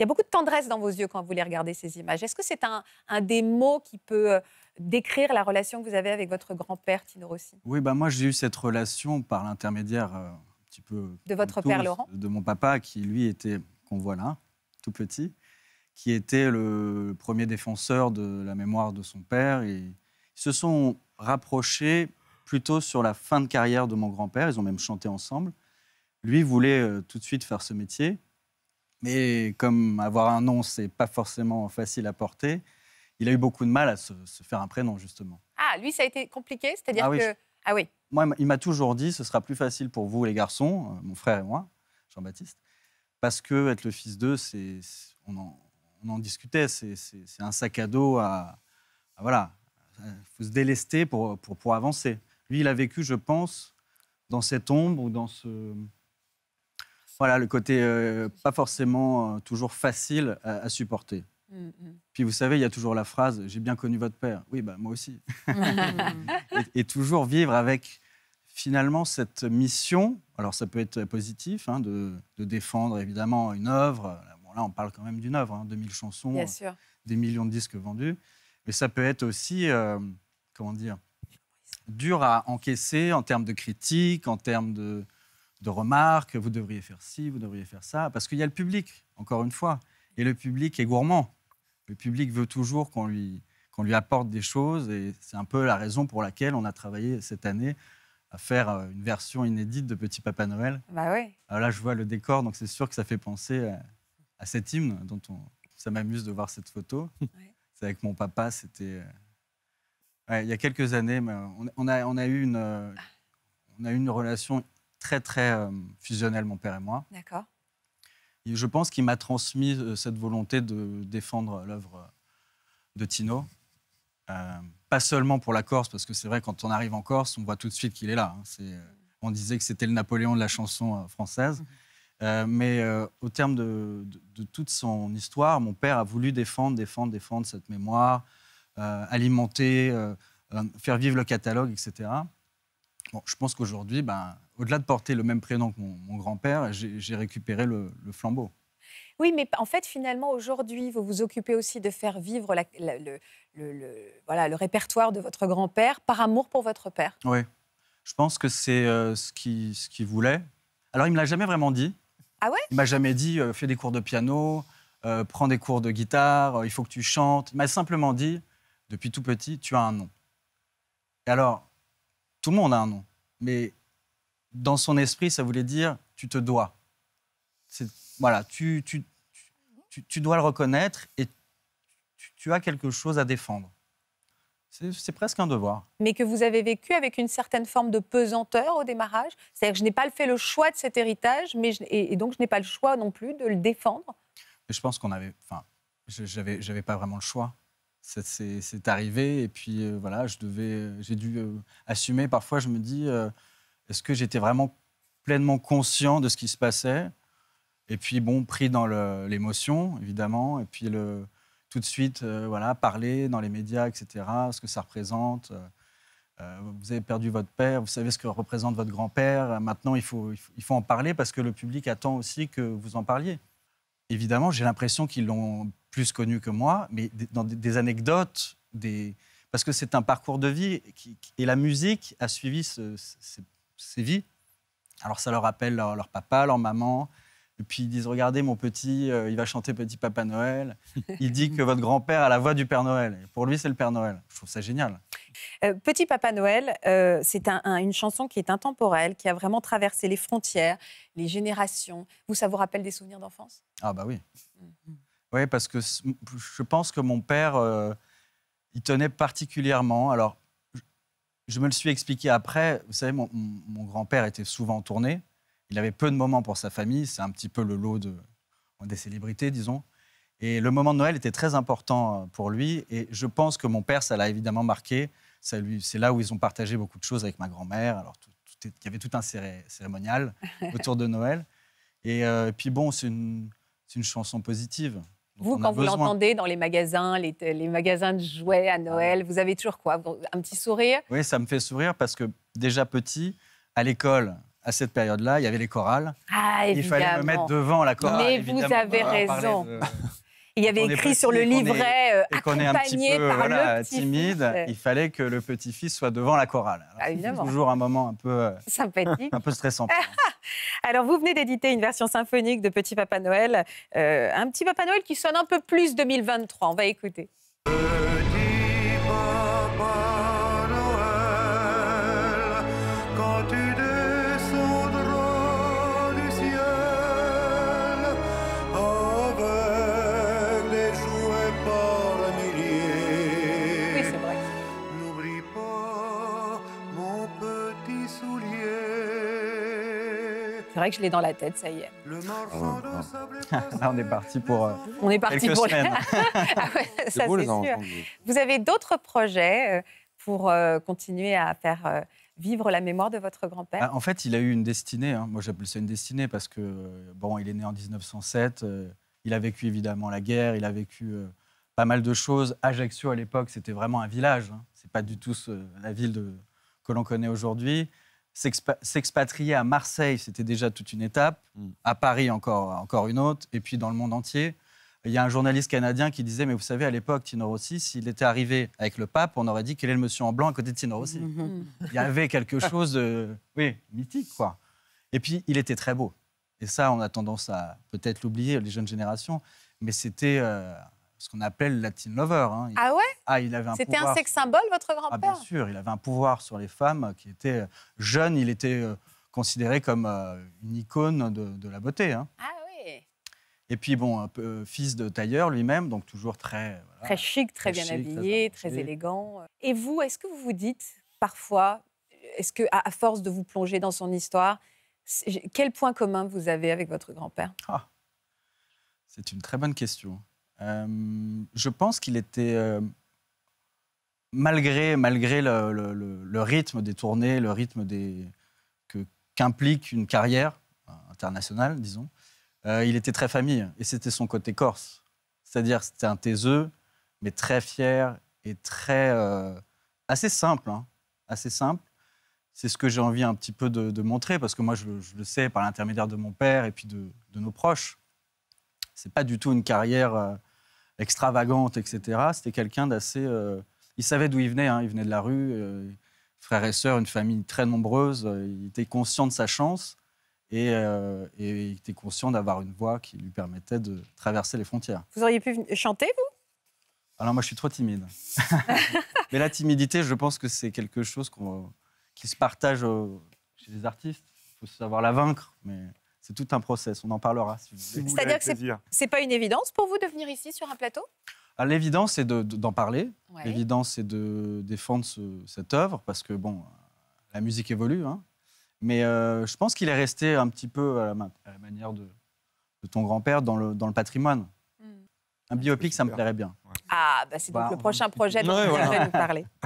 Il y a beaucoup de tendresse dans vos yeux quand vous les regardez, ces images. Est-ce que c'est un, des mots qui peut euh, décrire la relation que vous avez avec votre grand-père, Tino Rossi Oui, ben moi j'ai eu cette relation par l'intermédiaire euh, un petit peu... De votre père Laurent De mon papa, qui lui était, qu'on voit là, tout petit, qui était le premier défenseur de la mémoire de son père. Et ils se sont rapprochés plutôt sur la fin de carrière de mon grand-père, ils ont même chanté ensemble. Lui voulait euh, tout de suite faire ce métier. Mais comme avoir un nom, c'est pas forcément facile à porter, il a eu beaucoup de mal à se, faire un prénom, justement. Ah, lui, ça a été compliqué C'est-à-dire ah que. Ah oui. Moi, il m'a toujours dit ce sera plus facile pour vous, les garçons, euh, mon frère et moi, Jean-Baptiste, parce que être le fils d'eux, c'est, on, en, discutait, c'est, un sac à dos à. voilà. Il faut se délester pour, pour, pour avancer. Lui, il a vécu, je pense, dans cette ombre ou dans ce voilà, le côté euh, pas forcément euh, toujours facile à, supporter. Mm, mm. Puis vous savez, il y a toujours la phrase J'ai bien connu votre père. Oui, bah, moi aussi. Mm. et, toujours vivre avec finalement cette mission. Alors, ça peut être positif hein, de, défendre évidemment une œuvre. là, on parle quand même d'une œuvre 2000 hein, chansons, des millions de disques vendus. Mais ça peut être aussi, euh, comment dire, dur à encaisser en termes de critiques, en termes de, de remarques, vous devriez faire ci, vous devriez faire ça, parce qu'il y a le public, encore une fois, et le public est gourmand. Le public veut toujours qu'on lui, qu'on lui apporte des choses, et c'est un peu la raison pour laquelle on a travaillé cette année à faire euh, une version inédite de Petit Papa Noël. Bah oui. Alors ah, là, je vois le décor, donc c'est sûr que ça fait penser à, cet hymne dont ça m'amuse de voir cette photo. C'est avec mon papa, c'était euh, il y a quelques années, a, on a eu une, euh, on a eu une relation très, très euh, fusionnel, mon père et moi. D'accord. Je pense qu'il m'a transmis euh, cette volonté de défendre l'œuvre de Tino. Euh, pas seulement pour la Corse, parce que c'est vrai, quand on arrive en Corse, on voit tout de suite qu'il est là. Hein. on disait que c'était le Napoléon de la chanson française. Mhm. mais au terme de, toute son histoire, mon père a voulu défendre, défendre, défendre cette mémoire, alimenter, faire vivre le catalogue, etc. je pense qu'aujourd'hui, ben, au-delà de porter le même prénom que mon, grand-père, j'ai récupéré le, flambeau. Oui, mais en fait, finalement, aujourd'hui, vous vous occupez aussi de faire vivre le, voilà, le répertoire de votre grand-père par amour pour votre père. Oui, je pense que c'est euh, ce qu'il voulait. Alors, il ne me l'a jamais vraiment dit. Ah ouais Il m'a jamais dit euh, fais des cours de piano, euh, prends des cours de guitare, il faut que tu chantes. Il m'a simplement dit depuis tout petit, tu as un nom. Et alors, tout le monde a un nom. Mais dans son esprit, ça voulait dire tu te dois. Voilà, tu, tu, tu, tu, dois le reconnaître et tu, as quelque chose à défendre. C'est presque un devoir. Mais que vous avez vécu avec une certaine forme de pesanteur au démarrage C'est-à-dire que je n'ai pas fait le choix de cet héritage, mais et, donc je n'ai pas le choix non plus de le défendre Je pense qu'on avait. Enfin, j'avais n'avais pas vraiment le choix. C'est arrivé et puis euh, voilà, je devais. Euh, j'ai dû euh, assumer. Parfois, je me dis. Est-ce que j'étais vraiment pleinement conscient de ce qui se passait Et puis, bon, pris dans l'émotion, évidemment, et puis le, tout de suite, euh, voilà, parler dans les médias, etc., ce que ça représente. Euh, vous avez perdu votre père, vous savez ce que représente votre grand-père. Maintenant, il faut, il faut, en parler parce que le public attend aussi que vous en parliez. Évidemment, j'ai l'impression qu'ils l'ont plus connu que moi, mais dans des anecdotes, des... parce que c'est un parcours de vie. Et la musique a suivi ce, vies. Alors ça leur rappelle leur, papa, leur maman. Et puis ils disent Regardez, mon petit, euh, il va chanter Petit Papa Noël. Il dit que votre grand-père a la voix du Père Noël. pour lui, c'est le Père Noël. Je trouve ça génial. Euh, petit Papa Noël, euh, c'est une chanson qui est intemporelle, qui a vraiment traversé les frontières, les générations. Vous, ça vous rappelle des souvenirs d'enfance Ah, bah oui. Mm-hmm. Oui, parce que je pense que mon père, il tenait particulièrement. Alors, je me le suis expliqué après. Vous savez, mon, grand-père était souvent en tournée. Il avait peu de moments pour sa famille. C'est un petit peu le lot des célébrités, disons. Et le moment de Noël était très important euh, pour lui. Et je pense que mon père, ça l'a évidemment marqué. C'est là où ils ont partagé beaucoup de choses avec ma grand-mère. Alors, il y avait tout un cérémonial autour de Noël. Euh, et puis bon, c'est une chanson positive. Vous, quand vous l'entendez dans les magasins, les, magasins de jouets à Noël, vous avez toujours quoi Un petit sourire Oui, ça me fait sourire parce que déjà petit, à l'école, à cette période-là, il y avait les chorales. Ah, Il fallait me mettre devant la chorale. Mais vous avez raison. Il y avait écrit sur le livret euh, accompagné par le petit timide, il fallait que le petit-fils soit devant la chorale. c'est ah, toujours un moment un peu euh, sympathique, un peu stressant. Alors vous venez d'éditer une version symphonique de Petit Papa Noël, euh, un petit Papa Noël qui sonne un peu plus 2023. On va écouter. Petit vrai que je l'ai dans la tête, ça y est. Ah on est parti pour. Euh, on est parti pour. Vous avez d'autres projets euh, pour euh, continuer à faire vivre la mémoire de votre grand-père ah, En fait, il a eu une destinée. Hein. Moi, j'appelle ça une destinée parce que, bon, il est né en 1907. il a vécu évidemment la guerre. Il a vécu pas mal de choses. Ajaccio, à l'époque, c'était vraiment un village. Ce hein. C'est pas du tout la ville de, que l'on connaît aujourd'hui. S'expatrier à Marseille, c'était déjà toute une étape, mm. à Paris encore, encore une autre, et puis dans le monde entier. Il y a un journaliste canadien qui disait, mais vous savez, à l'époque, Tino Rossi, s'il était arrivé avec le pape, on aurait dit quel est le monsieur en blanc à côté de Tino Rossi. Mm-hmm. Mm. Il y avait quelque chose de, mythique, quoi. Et puis, il était très beau. Et ça, on a tendance à peut-être l'oublier, les jeunes générations, mais c'était euh, ce qu'on appelle le Latin lover. Hein. ah ouais Ah, il avait un C'était un sexe symbole, votre grand-père ah, Bien sûr, il avait un pouvoir sur les femmes euh, qui étaient euh, jeunes. il était euh, considéré comme une icône de, la beauté. Hein. Ah oui. Et puis bon, fils de tailleur lui-même, donc toujours très très chic, très, bien habillé, très, élégant. Et vous, est-ce que vous vous dites parfois, est-ce que à force de vous plonger dans son histoire, quel point commun vous avez avec votre grand-père ah, C'est une très bonne question. Euh, je pense qu'il était, euh, malgré, malgré le, rythme des tournées, le rythme des, que, qu'implique une carrière euh, internationale, disons, il était très famille. Et c'était son côté corse. C'est-à-dire, c'était un taiseux, mais très fier et très. assez simple. Hein, assez simple. C'est ce que j'ai envie un petit peu de, montrer, parce que moi, je, je le sais par l'intermédiaire de mon père et puis de, de nos proches c'est pas du tout une carrière extravagante, etc. C'était quelqu'un d'assez. Euh, il savait d'où il venait. Hein. Il venait de la rue, euh, frère et sœurs, une famille très nombreuse. Euh, il était conscient de sa chance et, il était conscient d'avoir une voix qui lui permettait de traverser les frontières. Vous auriez pu chanter, vous Alors moi, je suis trop timide. Mais la timidité, je pense que c'est quelque chose qu'on qui se partage chez les artistes. Il faut savoir la vaincre. Mais c'est tout un process. On en parlera. C'est-à-dire que c'est pas une évidence pour vous de venir ici sur un plateau ah, L'évidence, c'est d'en parler. L'évidence, c'est de défendre cette œuvre parce que bon, la musique évolue. Hein. Mais euh, je pense qu'il est resté un petit peu à la, manière de, ton grand-père dans le, patrimoine. Hmm. Un biopic, ça me plairait bien. Ah, bah, c'est donc bah, le prochain projet dont vous parler.